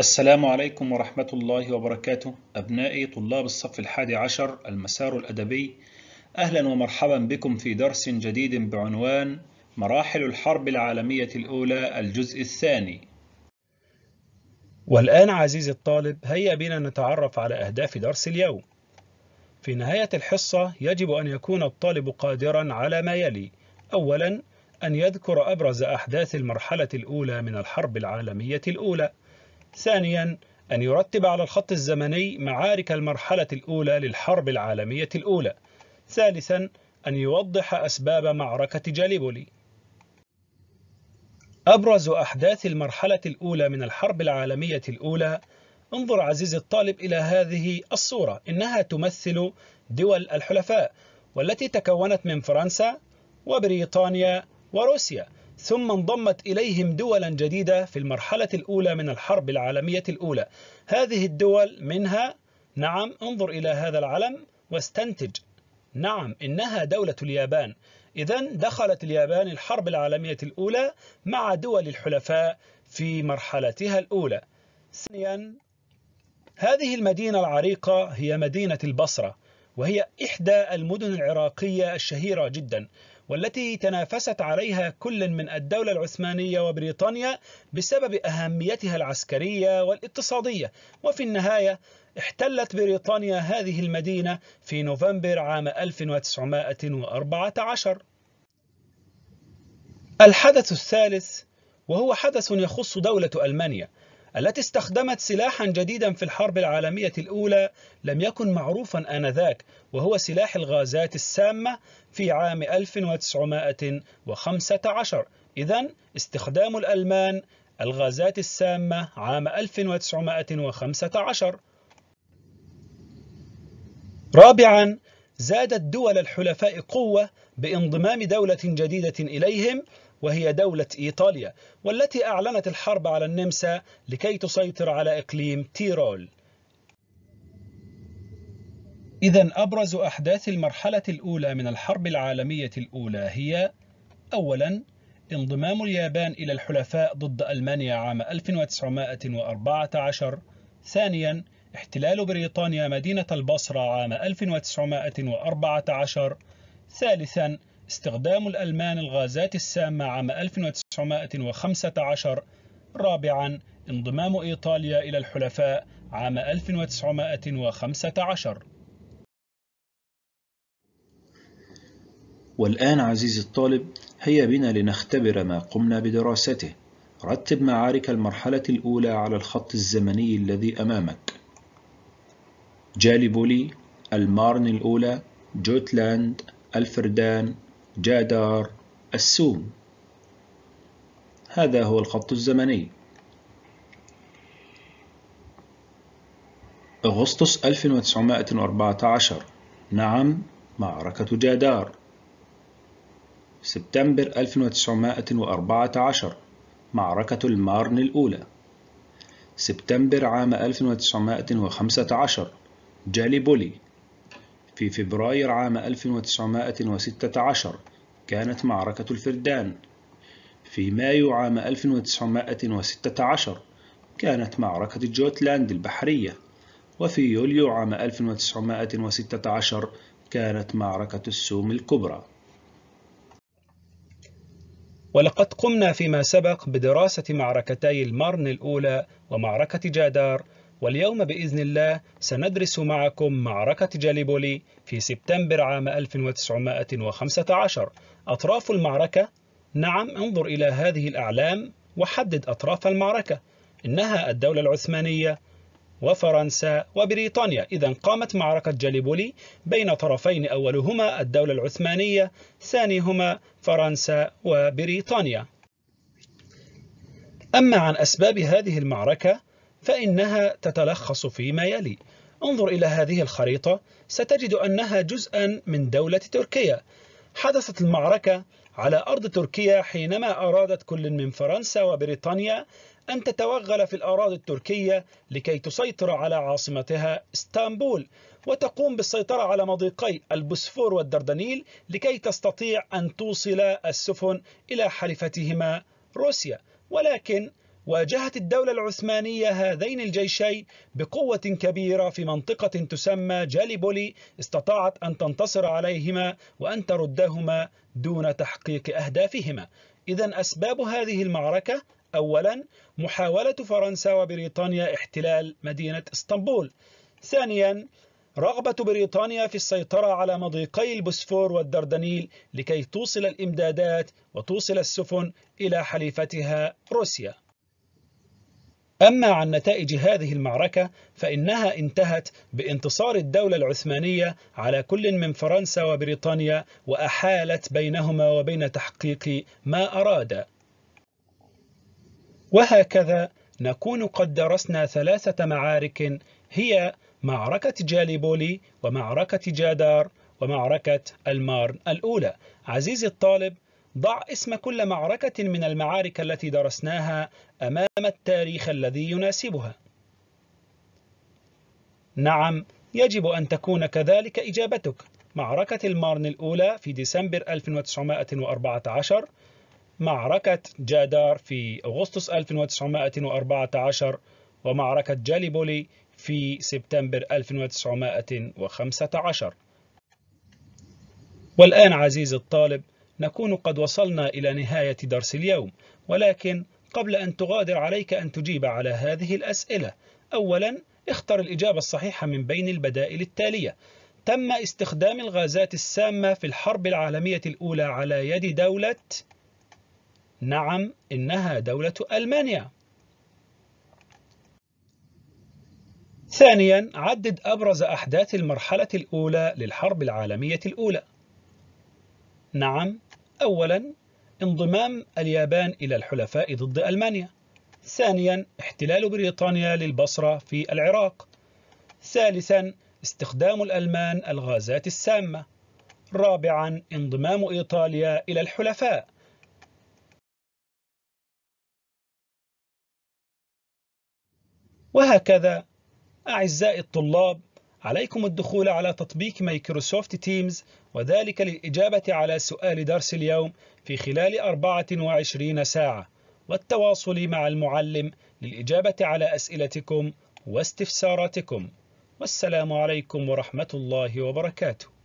السلام عليكم ورحمة الله وبركاته أبنائي طلاب الصف الحادي عشر المسار الأدبي أهلا ومرحبا بكم في درس جديد بعنوان مراحل الحرب العالمية الأولى الجزء الثاني والآن عزيزي الطالب هيا بنا نتعرف على أهداف درس اليوم في نهاية الحصة يجب أن يكون الطالب قادرا على ما يلي أولا أن يذكر أبرز أحداث المرحلة الأولى من الحرب العالمية الأولى ثانيا أن يرتب على الخط الزمني معارك المرحلة الأولى للحرب العالمية الأولى ثالثا أن يوضح أسباب معركة جاليبولي أبرز أحداث المرحلة الأولى من الحرب العالمية الأولى انظر عزيزي الطالب إلى هذه الصورة إنها تمثل دول الحلفاء والتي تكونت من فرنسا وبريطانيا وروسيا ثم انضمت إليهم دولا جديدة في المرحلة الأولى من الحرب العالمية الأولى هذه الدول منها نعم انظر إلى هذا العلم واستنتج نعم إنها دولة اليابان إذا دخلت اليابان الحرب العالمية الأولى مع دول الحلفاء في مرحلتها الأولى ثانيا هذه المدينة العريقة هي مدينة البصرة وهي إحدى المدن العراقية الشهيرة جدا والتي تنافست عليها كل من الدولة العثمانية وبريطانيا بسبب أهميتها العسكرية والاقتصادية وفي النهاية احتلت بريطانيا هذه المدينة في نوفمبر عام 1914 الحدث الثالث وهو حدث يخص دولة ألمانيا التي استخدمت سلاحا جديدا في الحرب العالمية الأولى لم يكن معروفا آنذاك وهو سلاح الغازات السامة في عام 1915 إذا استخدام الألمان الغازات السامة عام 1915 رابعا زادت دول الحلفاء قوة بانضمام دولة جديدة إليهم وهي دولة إيطاليا والتي أعلنت الحرب على النمسا لكي تسيطر على إقليم تيرول إذا أبرز أحداث المرحلة الأولى من الحرب العالمية الأولى هي أولا انضمام اليابان إلى الحلفاء ضد ألمانيا عام 1914 ثانيا احتلال بريطانيا مدينة البصرة عام 1914 ثالثا استخدام الألمان الغازات السامة عام 1915 رابعا انضمام إيطاليا إلى الحلفاء عام 1915 والآن عزيزي الطالب هيا بنا لنختبر ما قمنا بدراسته رتب معارك المرحلة الأولى على الخط الزمني الذي أمامك جاليبولي المارن الأولى جوتلاند الفردان جادار السوم هذا هو الخط الزمني أغسطس 1914 نعم معركة جادار سبتمبر 1914 معركة المارن الأولى سبتمبر عام 1915 جاليبولي في فبراير عام 1916 كانت معركة الفردان في مايو عام 1916 كانت معركة جوتلاند البحرية وفي يوليو عام 1916 كانت معركة السوم الكبرى ولقد قمنا فيما سبق بدراسة معركتي المارن الأولى ومعركة جادار واليوم بإذن الله سندرس معكم معركة جاليبولي في سبتمبر عام 1915 أطراف المعركة نعم انظر إلى هذه الأعلام وحدد أطراف المعركة إنها الدولة العثمانية وفرنسا وبريطانيا إذا قامت معركة جاليبولي بين طرفين أولهما الدولة العثمانية ثانيهما فرنسا وبريطانيا أما عن أسباب هذه المعركة فإنها تتلخص فيما يلي انظر إلى هذه الخريطة ستجد أنها جزءا من دولة تركيا حدثت المعركة على أرض تركيا حينما أرادت كل من فرنسا وبريطانيا أن تتوغل في الأراضي التركية لكي تسيطر على عاصمتها اسطنبول وتقوم بالسيطرة على مضيقي البوسفور والدردنيل لكي تستطيع أن توصل السفن إلى حليفتهما روسيا ولكن واجهت الدولة العثمانية هذين الجيشين بقوة كبيرة في منطقة تسمى جاليبولي استطاعت أن تنتصر عليهما وأن تردهما دون تحقيق أهدافهما إذا أسباب هذه المعركة أولا محاولة فرنسا وبريطانيا احتلال مدينة اسطنبول ثانيا رغبة بريطانيا في السيطرة على مضيقي البوسفور والدردنيل لكي توصل الإمدادات وتوصل السفن إلى حليفتها روسيا أما عن نتائج هذه المعركة فإنها انتهت بانتصار الدولة العثمانية على كل من فرنسا وبريطانيا وأحالت بينهما وبين تحقيق ما أراد وهكذا نكون قد درسنا ثلاثة معارك هي معركة جاليبولي ومعركة جادار ومعركة المارن الأولى عزيزي الطالب ضع اسم كل معركة من المعارك التي درسناها أمام التاريخ الذي يناسبها. نعم، يجب أن تكون كذلك إجابتك. معركة المارن الأولى في ديسمبر 1914 معركة جادار في أغسطس 1914 ومعركة جاليبولي في سبتمبر 1915 والآن عزيزي الطالب نكون قد وصلنا إلى نهاية درس اليوم ولكن قبل أن تغادر عليك أن تجيب على هذه الأسئلة أولا اختر الإجابة الصحيحة من بين البدائل التالية تم استخدام الغازات السامة في الحرب العالمية الأولى على يد دولة نعم إنها دولة ألمانيا ثانيا عدد أبرز أحداث المرحلة الأولى للحرب العالمية الأولى نعم أولا انضمام اليابان إلى الحلفاء ضد ألمانيا ثانيا احتلال بريطانيا للبصرة في العراق ثالثا استخدام الألمان الغازات السامة رابعا انضمام إيطاليا إلى الحلفاء وهكذا أعزائي الطلاب عليكم الدخول على تطبيق مايكروسوفت تيمز وذلك للإجابة على سؤال درس اليوم في خلال 24 ساعة والتواصل مع المعلم للإجابة على أسئلتكم واستفساراتكم والسلام عليكم ورحمة الله وبركاته